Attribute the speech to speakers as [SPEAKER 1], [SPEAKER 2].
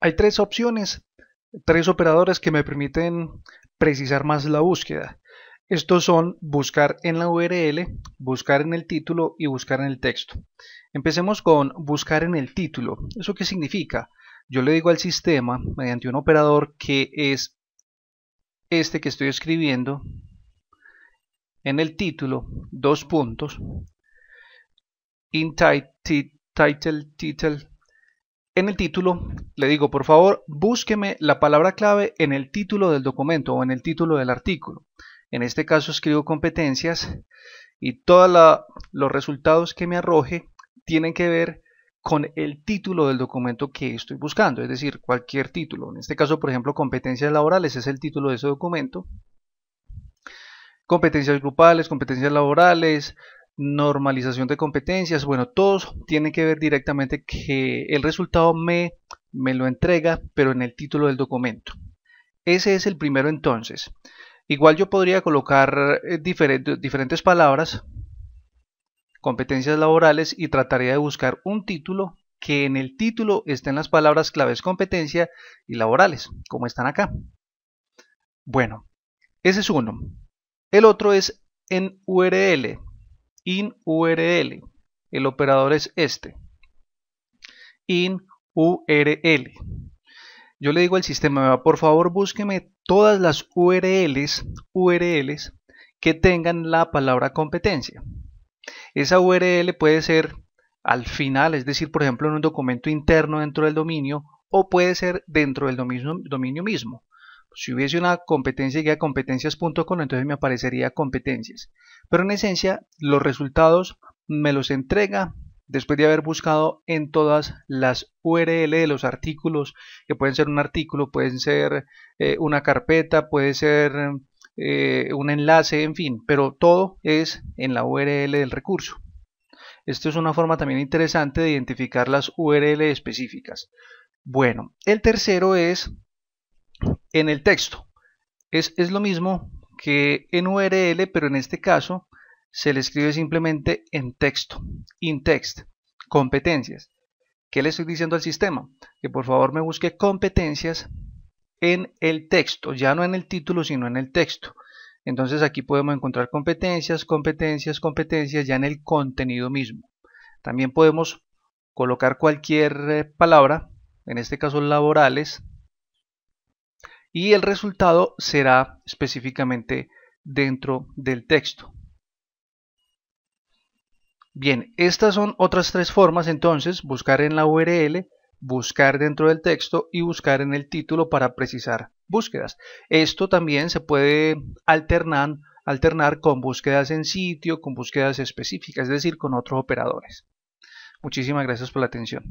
[SPEAKER 1] Hay tres opciones, tres operadores que me permiten precisar más la búsqueda. Estos son buscar en la URL, buscar en el título y buscar en el texto. Empecemos con buscar en el título. ¿Eso qué significa? Yo le digo al sistema mediante un operador que es este que estoy escribiendo en el título, dos puntos, in title, title, en el título le digo, por favor, búsqueme la palabra clave en el título del documento o en el título del artículo. En este caso escribo competencias y todos los resultados que me arroje tienen que ver con el título del documento que estoy buscando, es decir, cualquier título. En este caso, por ejemplo, competencias laborales es el título de ese documento. Competencias grupales, competencias laborales, normalización de competencias, bueno, todos tienen que ver directamente que el resultado me, me lo entrega, pero en el título del documento. Ese es el primero entonces. Igual yo podría colocar eh, diferentes, diferentes palabras, competencias laborales, y trataría de buscar un título que en el título estén las palabras claves competencia y laborales, como están acá. Bueno, ese es uno. El otro es en URL in URL. El operador es este. In URL. Yo le digo al sistema, por favor búsqueme todas las URLs, URLs que tengan la palabra competencia. Esa URL puede ser al final, es decir, por ejemplo, en un documento interno dentro del dominio, o puede ser dentro del dominio mismo. Si hubiese una competencia que a competencias.com, entonces me aparecería competencias. Pero en esencia, los resultados me los entrega después de haber buscado en todas las URL de los artículos, que pueden ser un artículo, pueden ser eh, una carpeta, puede ser eh, un enlace, en fin, pero todo es en la URL del recurso. Esto es una forma también interesante de identificar las URL específicas. Bueno, el tercero es en el texto. Es, lo mismo que en URL, pero en este caso se le escribe simplemente en texto, in text, competencias. ¿Qué le estoy diciendo al sistema? Que por favor me busque competencias en el texto, ya no en el título, sino en el texto. Entonces aquí podemos encontrar competencias, competencias, competencias ya en el contenido mismo. También podemos colocar cualquier eh, palabra, en este caso laborales, y el resultado será específicamente dentro del texto. Bien, estas son otras tres formas entonces, buscar en la URL, buscar dentro del texto y buscar en el título para precisar búsquedas. Esto también se puede alternar, alternar con búsquedas en sitio, con búsquedas específicas, es decir, con otros operadores. Muchísimas gracias por la atención.